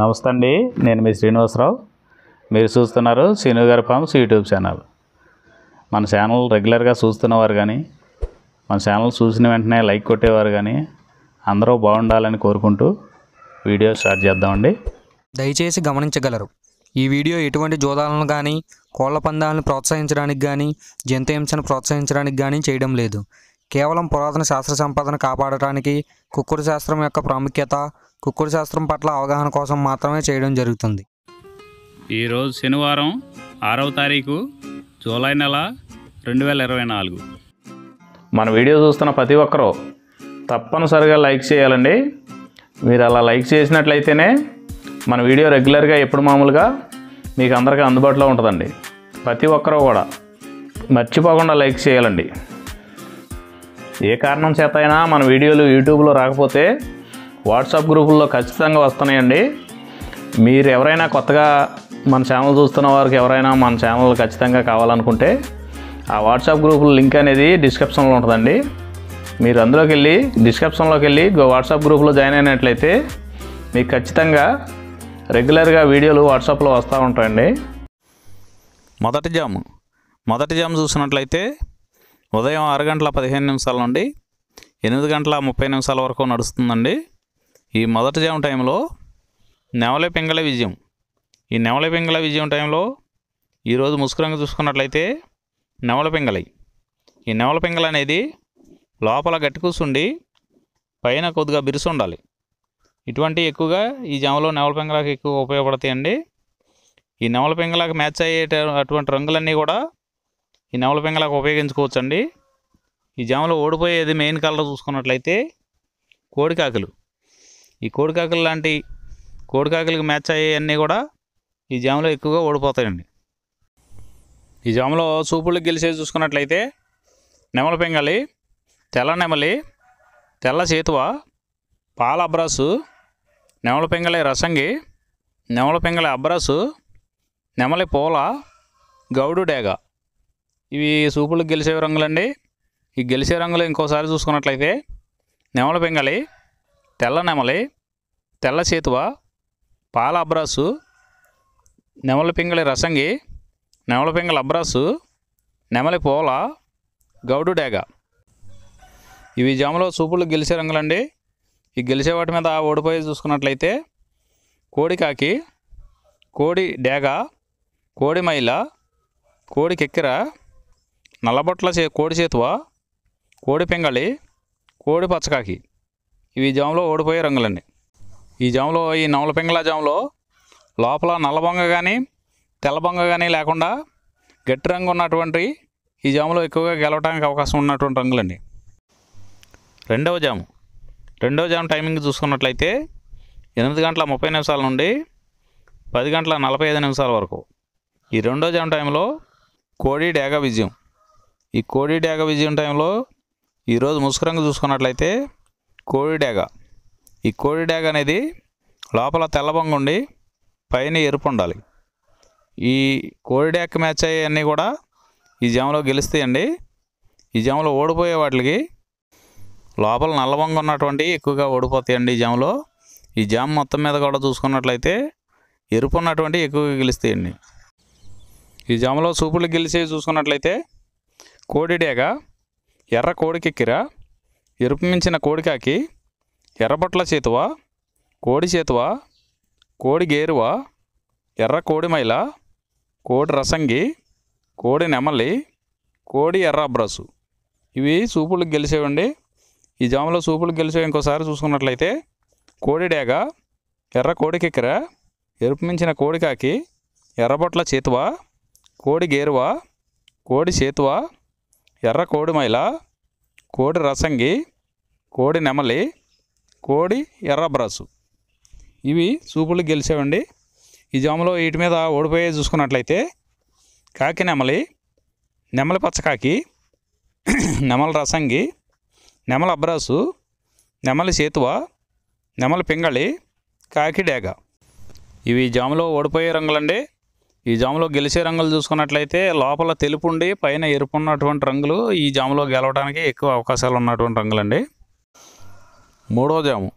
నమస్తే అండి నేను మీ శ్రీనివాసరావు మీరు చూస్తున్నారు శ్రీనుగారి ఫార్మ్స్ యూట్యూబ్ ఛానల్ మన ఛానల్ రెగ్యులర్గా చూస్తున్నవారు కానీ మన ఛానల్ చూసిన వెంటనే లైక్ కొట్టేవారు కానీ అందరూ బాగుండాలని కోరుకుంటూ వీడియో స్టార్ట్ చేద్దామండి దయచేసి గమనించగలరు ఈ వీడియో ఎటువంటి జోదాలను కానీ కోళ్ల పందాలను ప్రోత్సహించడానికి కానీ జంతు హింసను ప్రోత్సహించడానికి కానీ చేయడం లేదు కేవలం పురాతన శాస్త్ర సంపాదన కాపాడటానికి కుక్కుడు శాస్త్రం యొక్క ప్రాముఖ్యత కుక్కుడు శాస్త్రం పట్ల అవగాహన కోసం మాత్రమే చేయడం జరుగుతుంది ఈరోజు శనివారం ఆరవ తారీఖు జూలై నెల రెండు వేల ఇరవై నాలుగు మన వీడియో చూస్తున్న ప్రతి ఒక్కరూ తప్పనిసరిగా లైక్ చేయాలండి మీరు అలా లైక్ చేసినట్లయితేనే మన వీడియో రెగ్యులర్గా ఎప్పుడు మామూలుగా మీకు అందరికీ అందుబాటులో ఉంటుందండి ప్రతి ఒక్కరూ కూడా మర్చిపోకుండా లైక్ చేయాలండి ఏ కారణం చేత అయినా మన వీడియోలు యూట్యూబ్లో రాకపోతే వాట్సాప్ గ్రూపుల్లో ఖచ్చితంగా వస్తున్నాయండి మీరు ఎవరైనా కొత్తగా మన ఛానల్ చూస్తున్న వారికి ఎవరైనా మన ఛానల్ ఖచ్చితంగా కావాలనుకుంటే ఆ వాట్సాప్ గ్రూపుల లింక్ అనేది డిస్క్రిప్షన్లో ఉంటుందండి మీరు అందులోకి వెళ్ళి డిస్క్రిప్షన్లోకి వెళ్ళి వాట్సాప్ గ్రూప్లో జాయిన్ అయినట్లయితే మీకు ఖచ్చితంగా రెగ్యులర్గా వీడియోలు వాట్సాప్లో వస్తూ ఉంటాయండి మొదటి జామ్ మొదటి జామ్ చూసినట్లయితే ఉదయం ఆరు గంటల పదిహేను నిమిషాల నుండి ఎనిమిది గంటల ముప్పై నిమిషాల వరకు నడుస్తుందండి ఈ మొదటి జామ టైంలో నెవలే పింగళ విజయం ఈ నెవల పింగళ విజయం టైంలో ఈరోజు ముసుకురంగా చూసుకున్నట్లయితే నెవల పింగళై ఈ నెవల పింగళ అనేది లోపల గట్టి కూర్చుండి పైన కొద్దిగా బిరుసు ఉండాలి ఇటువంటి ఎక్కువగా ఈ జామలో నెవల పింగళకి ఎక్కువ ఉపయోగపడతాయండి ఈ నెవల పింగళకి మ్యాచ్ అయ్యే అటువంటి రంగులన్నీ కూడా ఈ నెవల పింగళకు ఉపయోగించుకోవచ్చండి ఈ జామలో ఓడిపోయేది మెయిన్ కలర్ చూసుకున్నట్లయితే కోడికాకులు ఈ కోడికాకులు లాంటి కోడికాకలకి మ్యాచ్ అయ్యేవన్నీ కూడా ఈ జామలో ఎక్కువగా ఓడిపోతాయండి ఈ జాములో సూపులు గెలిచే చూసుకున్నట్లయితే నెమల పెంగళి తెల్ల నెమలి తెల్ల సేతువ పాల అబ్రాసు నెమల పెంగళి రసంగి నెమల పెంగళి అబ్రాసు నెమలి పూల గౌడు డేగ ఇవి సూపులకు గెలిచే రంగులండి ఈ గెలిచే రంగులు ఇంకోసారి చూసుకున్నట్లయితే నెమల పెంగళి తెల్ల నెమలి తెల్ల సేతువ పాల అబ్రాసు నెమలి పింగళి రసంగి నెమలి పింగళి అబ్రాసు నెమలి పోల గౌడు డేగ ఇవి జాములో చూపులు గెలిచే రంగులండి ఈ గెలిచే వాటి మీద ఓడిపోయి చూసుకున్నట్లయితే కోడికాకి కోడి డేగ కోడి మైల కోడి కెక్కిర నల్లబొట్ల చే కోడి చేతువ కోడి పింగళి కోడి పచ్చకాకి ఇవి జాములో ఓడిపోయే రంగులండి ఈ జాములో ఈ నవల పింగళ జాములో లోపల నల్లబొంగ కానీ తెల్లబొంగ కానీ లేకుండా గట్టి రంగు ఉన్నటువంటి ఈ జాములో ఎక్కువగా గెలవడానికి అవకాశం ఉన్నటువంటి రంగులండి రెండవ జాము రెండవ జాము టైమింగ్ చూసుకున్నట్లయితే ఎనిమిది గంటల ముప్పై నిమిషాల నుండి పది గంటల నలభై ఐదు నిమిషాల వరకు ఈ రెండో జాము టైంలో కోడి డేగ విజయం ఈ కోడి డేగ విజయం టైంలో ఈరోజు ముసుగు రంగు చూసుకున్నట్లయితే డేగ ఈ డేగ అనేది లోపల తెల్లబొంగ ఉండి పైన ఎరుపు ఉండాలి ఈ కోడి కోడిడేక మ్యాచ్ అయ్యేవన్నీ కూడా ఈ జామ్లో గెలుస్తాయండి ఈ జామ్లో ఓడిపోయే వాటికి లోపల నల్లబొంగ ఉన్నటువంటి ఎక్కువగా ఓడిపోతాయండి ఈ జామ్లో ఈ జామ్ మొత్తం మీద కూడా చూసుకున్నట్లయితే ఎరుపు ఉన్నటువంటి ఎక్కువగా గెలుస్తాయండి ఈ జామలో సూపులు గెలిచేవి చూసుకున్నట్లయితే కోడి డేగ ఎర్ర కోడికెక్కిరా ఎరుపు మించిన కోడికాకి ఎర్రబొట్ల చేతువా కోడి చేతువా కోడి గేరువా ఎర్ర కోడి మైల కోడి రసంగి కోడి నెమలి కోడి ఎర్ర అబ్రసు ఇవి సూపులకు గెలిచేవండి ఈ జాములో సూపులకు గెలిచే ఇంకోసారి చూసుకున్నట్లయితే కోడి డేగ ఎర్ర కోడికెక్కర ఎరుపు మించిన కోడికాకి ఎర్రబొట్ల చేతువా కోడి గేరువా కోడి చేతువా ఎర్ర కోడి కోడి రసంగి కోడి నెమలి కోడి ఎర్రబ్రసు ఇవి చూపులు గెలిచేవండి ఈ జాములో వీటి మీద ఓడిపోయే చూసుకున్నట్లయితే కాకి నెమలి నెమలి పచ్చకాకి నెమల రసంగి నెమల అబ్రాసు నెమలి సేతువ నెమలి పింగళి కాకి డేగ ఇవి జాములో ఓడిపోయే రంగులండి ఈ జాములో గెలిచే రంగులు చూసుకున్నట్లయితే లోపల తెలుపు ఉండి పైన ఎరుపు ఉన్నటువంటి రంగులు ఈ జాములో గెలవడానికి ఎక్కువ అవకాశాలు ఉన్నటువంటి రంగులండి మూడో జాము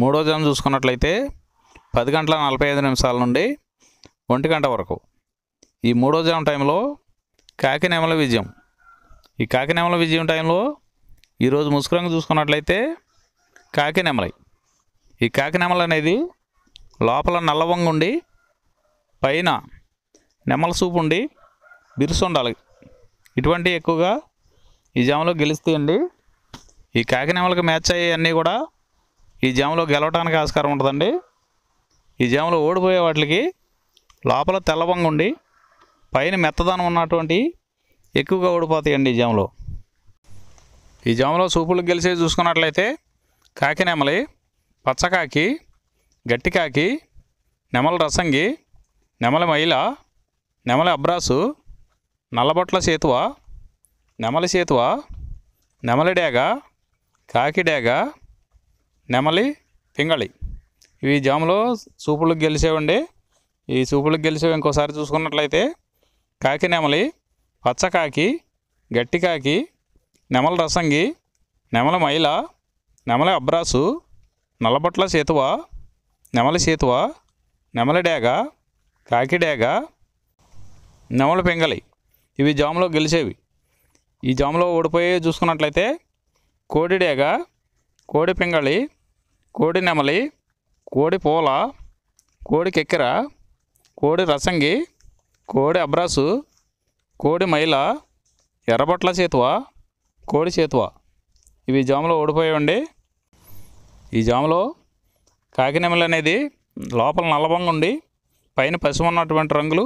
మూడో జాము చూసుకున్నట్లయితే పది గంటల నలభై ఐదు నిమిషాల నుండి ఒంటి గంట వరకు ఈ మూడో జాము టైంలో కాకినేమల విజయం ఈ కాకినేమల విజయం టైంలో ఈరోజు ముసుగు రంగు చూసుకున్నట్లయితే కాకినేమలై ఈ కాకినేమలనేది అనేది లోపల నల్లవంగుండి పైన నెమ్మల సూప్ ఉండి బిరుసు ఉండాలి ఇటువంటి ఎక్కువగా ఈ జామలో గెలుస్తాయండి ఈ కాకి నెమలకు మ్యాచ్ అయ్యేవన్నీ కూడా ఈ జామలో గెలవడానికి ఆస్కారం ఉంటుందండి ఈ జామలో ఓడిపోయే వాటికి లోపల తెల్లవంగా ఉండి పైన మెత్తదనం ఉన్నటువంటి ఎక్కువగా ఓడిపోతాయండి ఈ జామలో ఈ జామలో సూపులు గెలిచి చూసుకున్నట్లయితే కాకి నెమలి పచ్చకాకి గట్టికాకి నెమల రసంగి నెమల మహిళ నెమలి అబ్రాసు నల్లబొట్ల సేతువ నెమలి సేతువ నెమలి డేగ కాకి డేగ నెమలి పింగళి ఇవి జాములో సూపులకు గెలిచేవండి ఈ సూపులకు గెలిచేవి ఇంకోసారి చూసుకున్నట్లయితే కాకి నెమలి పచ్చకాకి గట్టి కాకి నెమల రసంగి నెమల మైల నెమల అబ్రాసు నల్లబొట్ల సేతువ నెమలి సేతువ నెమలి డేగ కాకి డేగా నెమలు పెంగలి ఇవి జాములో గెలిచేవి ఈ జాములో ఓడిపోయి చూసుకున్నట్లయితే కోడిడేగ కోడి పెంగళి కోడి నెమలి కోడి పూల కోడి కెక్కెర కోడి రసంగి కోడి అబ్రాసు కోడి మైల ఎర్రబట్ల చేతువ కోడి చేతువ ఇవి జాములో ఓడిపోయేవండి ఈ జాములో కాకినెమలి అనేది లోపల నల్లబంగా ఉండి పైన పసుపు ఉన్నటువంటి రంగులు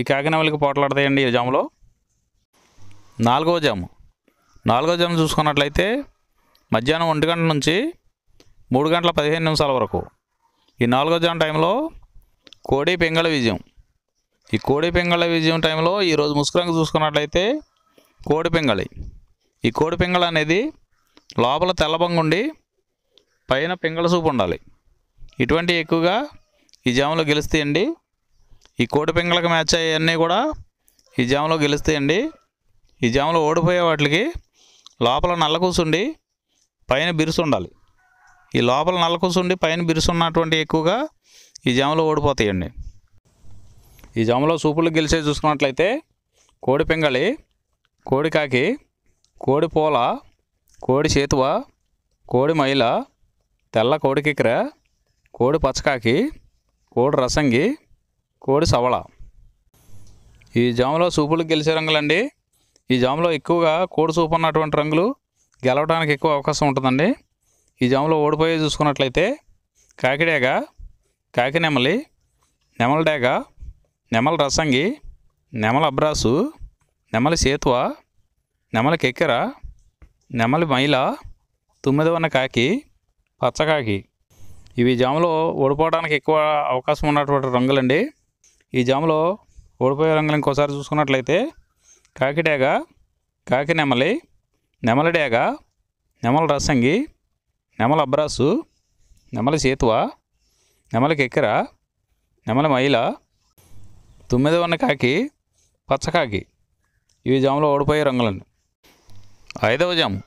ఈ కాకినవల్లికి పోట్లాడతాయండి ఈ జాములో నాలుగో జాము నాలుగో జాము చూసుకున్నట్లయితే మధ్యాహ్నం ఒంటి గంట నుంచి మూడు గంటల పదిహేను నిమిషాల వరకు ఈ నాలుగో జాము టైంలో కోడి పెంగళ విజయం ఈ కోడి పెంగళ విజయం టైంలో ఈరోజు ముసుకురంగు చూసుకున్నట్లయితే కోడి పెంగళి ఈ కోడి పెంగళ అనేది లోపల ఉండి పైన పెంగళ సూపు ఉండాలి ఇటువంటి ఎక్కువగా ఈ జాములో గెలుస్తాయండి ఈ కోటి పింగళకి మ్యాచ్ అయ్యన్నీ కూడా ఈ జామ్లో గెలుస్తాయండి ఈ జామ్లో ఓడిపోయే వాటికి లోపల నల్ల కూసుండి పైన బిరుసు ఉండాలి ఈ లోపల నల్ల కూసుండి పైన బిరుసు ఉన్నటువంటి ఎక్కువగా ఈ జామ్లో ఓడిపోతాయండి ఈ జాములో సూపులు గెలిచే చూసుకున్నట్లయితే కోడి పెంగళి కోడి కాకి కోడి పూల కోడి చేతువ కోడి మైల తెల్ల కోడి కిక్కెర కోడి పచ్చకాకి కోడి రసంగి కోడి సవళ ఈ జాములో సూపులు గెలిచే రంగులండి ఈ జాములో ఎక్కువగా కోడి సూపు అన్నటువంటి రంగులు గెలవడానికి ఎక్కువ అవకాశం ఉంటుందండి ఈ జాములో ఓడిపోయే చూసుకున్నట్లయితే కాకిడేగ కాకినెమలి నెమలడేగ నెమల రసంగి నెమల అబ్రాసు నెమలి సేతువ నెమలి కెక్కెర నెమలి మైల వన్న కాకి పచ్చకాకి ఇవి జాములో ఓడిపోవడానికి ఎక్కువ అవకాశం ఉన్నటువంటి రంగులండి ఈ జాములో ఓడిపోయే రంగులు ఇంకోసారి చూసుకున్నట్లయితే కాకిడేగ కాకి నెమలి డేగ నెమల రసంగి నెమల అబ్రాసు నెమల సేతువ నెమలి కెక్కెర నెమల మైల తొమ్మిది ఉన్న కాకి పచ్చకాకి ఇవి జాములో ఓడిపోయే రంగులండి ఐదవ జాము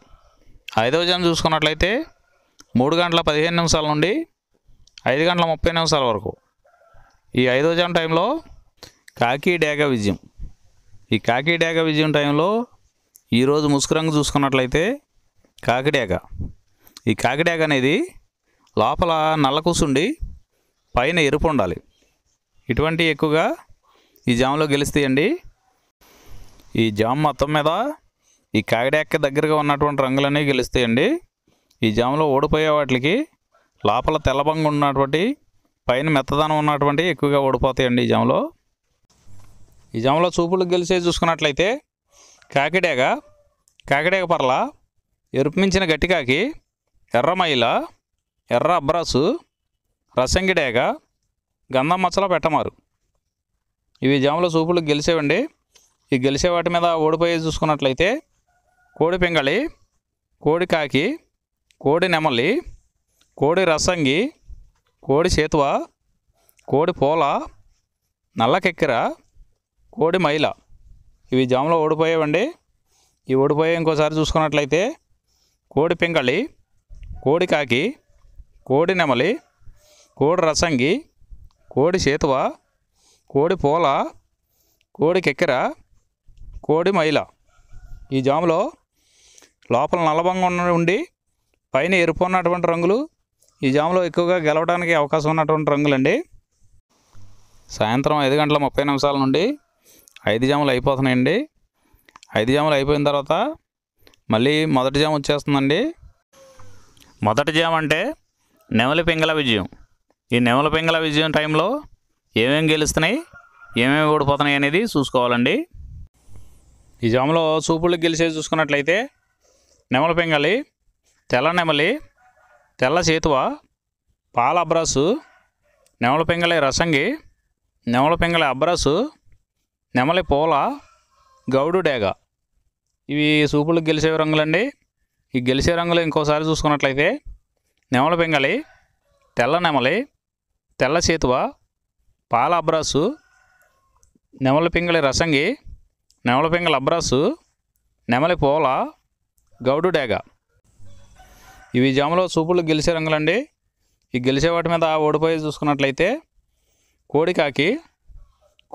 ఐదవ జాము చూసుకున్నట్లయితే మూడు గంటల పదిహేను నిమిషాల నుండి ఐదు గంటల ముప్పై నిమిషాల వరకు ఈ ఐదో జన టైంలో కాకి డేగ విజయం ఈ కాకి డేగ విజయం టైంలో ఈరోజు ముసుకురంగు చూసుకున్నట్లయితే కాకిడేగ ఈ కాకిడేగ అనేది లోపల నల్ల కూసుండి పైన ఎరుపు ఉండాలి ఇటువంటి ఎక్కువగా ఈ జామ్లో గెలుస్తాయండి ఈ జామ్ మొత్తం మీద ఈ కాకిడేక దగ్గరగా ఉన్నటువంటి రంగులన్నీ గెలుస్తాయండి ఈ జామ్లో ఓడిపోయే వాటికి లోపల తెల్లబంగు ఉన్నటువంటి పైన మెత్తదనం ఉన్నటువంటి ఎక్కువగా ఓడిపోతాయండి ఈ జామలో ఈ జామలో చూపులు గెలిచే చూసుకున్నట్లయితే కాకిడేగ కాకిడేగ పర్ల ఎరుపు మించిన గట్టికాకి ఎర్రమైల ఎర్ర అబ్రాసు రసంగిడేగ గంధం మచ్చలో పెట్టమారు ఇవి జాముల చూపులు గెలిచేవండి ఈ గెలిచే వాటి మీద ఓడిపోయే చూసుకున్నట్లయితే కోడి పింగళి కోడి కాకి కోడి నెమలి కోడి రసంగి కోడి సేతువా కోడి పోల నల్లకెక్కిర కోడి మైల ఇవి జాములో ఓడిపోయేవండి ఇవి ఓడిపోయే ఇంకోసారి చూసుకున్నట్లయితే కోడి పింగళి కోడి కాకి కోడి నెమలి కోడి రసంగి కోడి సేతువ కోడి పోల కోడి కెక్కిర కోడి మైల ఈ జాములో లోపల నల్లబంగా ఉండి పైన ఎరుపు ఉన్నటువంటి రంగులు ఈ జాములో ఎక్కువగా గెలవడానికి అవకాశం ఉన్నటువంటి రంగులండి సాయంత్రం ఐదు గంటల ముప్పై నిమిషాల నుండి ఐదు జాములు అయిపోతున్నాయండి ఐదు జాములు అయిపోయిన తర్వాత మళ్ళీ మొదటి జాము వచ్చేస్తుందండి మొదటి జామ అంటే నెమలి పింగళ విజయం ఈ నెమలి పింగళ విజయం టైంలో ఏమేమి గెలుస్తున్నాయి ఏమేమి ఓడిపోతున్నాయి అనేది చూసుకోవాలండి ఈ జాములో సూపులు గెలిచేది చూసుకున్నట్లయితే నెమలి పింగళి తెల్ల నెమలి తెల్ల సేతువ పాల అబ్రాసు నెమల పెంగళ రసంగి నెమల పెంగళ అబ్రాసు నెమలి పూల గౌడు డేగ ఇవి సూపులకు గెలిచే రంగులండి ఈ గెలిచే రంగులు ఇంకోసారి చూసుకున్నట్లయితే నెమల పెంగళి తెల్ల నెమలి తెల్ల సేతువ పాల అబ్రాసు నెమల పెంగళి రసంగి నెమల పెంగళ అబ్రాసు నెమలి పూల గౌడు డేగా ఇవి జామలో సూపులు గెలిచే రంగులండి ఈ గెలిచే వాటి మీద ఓడిపోయి చూసుకున్నట్లయితే కోడికాకి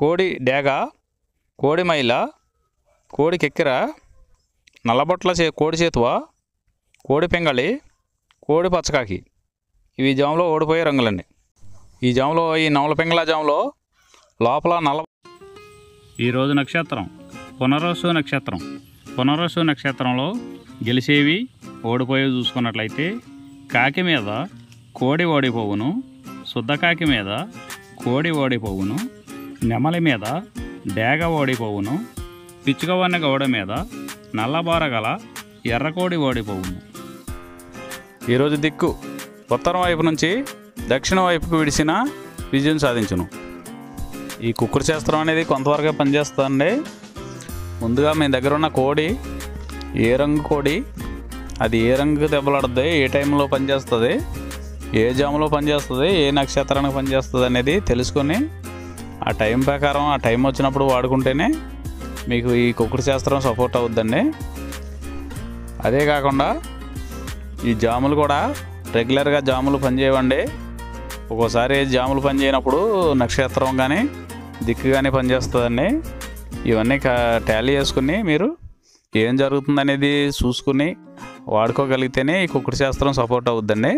కోడి డేగ కోడి మైల కోడి కెక్కిర నల్లబొట్ల చే కోడి చేతువ కోడి పెంగళి కోడి పచ్చకాకి ఇవి జాములో ఓడిపోయే రంగులండి ఈ జాములో ఈ నవల పెంగళ జాములో లోపల నల్ల ఈరోజు నక్షత్రం పునరోసు నక్షత్రం పునరసు నక్షత్రంలో గెలిచేవి ఓడిపోయేవి చూసుకున్నట్లయితే కాకి మీద కోడి ఓడిపోవును శుద్ధకాకి మీద కోడి ఓడిపోవును నెమలి మీద డేగ ఓడిపోవును పిచ్చుకవన్న గౌడ మీద నల్లబార గల ఎర్రకోడి ఓడిపోవును ఈరోజు దిక్కు ఉత్తరం వైపు నుంచి దక్షిణ వైపుకు విడిసిన విజయం సాధించును ఈ కుక్కుర శాస్త్రం అనేది కొంతవరకే పనిచేస్తుందండి ముందుగా మీ దగ్గర ఉన్న కోడి ఏ రంగు కోడి అది ఏ రంగు దెబ్బలాడుతుంది ఏ టైంలో పనిచేస్తుంది ఏ జాములో పనిచేస్తుంది ఏ నక్షత్రానికి పనిచేస్తుంది అనేది తెలుసుకొని ఆ టైం ప్రకారం ఆ టైం వచ్చినప్పుడు వాడుకుంటేనే మీకు ఈ కుక్కుడు శాస్త్రం సపోర్ట్ అవుద్దండి అదే కాకుండా ఈ జాములు కూడా రెగ్యులర్గా జాములు పనిచేయవండి ఒక్కోసారి జాములు పనిచేయనప్పుడు నక్షత్రం కానీ దిక్కు కానీ పనిచేస్తుందండి ఇవన్నీ టాలీ చేసుకుని మీరు ఏం జరుగుతుంది అనేది చూసుకుని వాడుకోగలిగితేనే ఈ కుక్కుడు శాస్త్రం సపోర్ట్ అవుద్దండి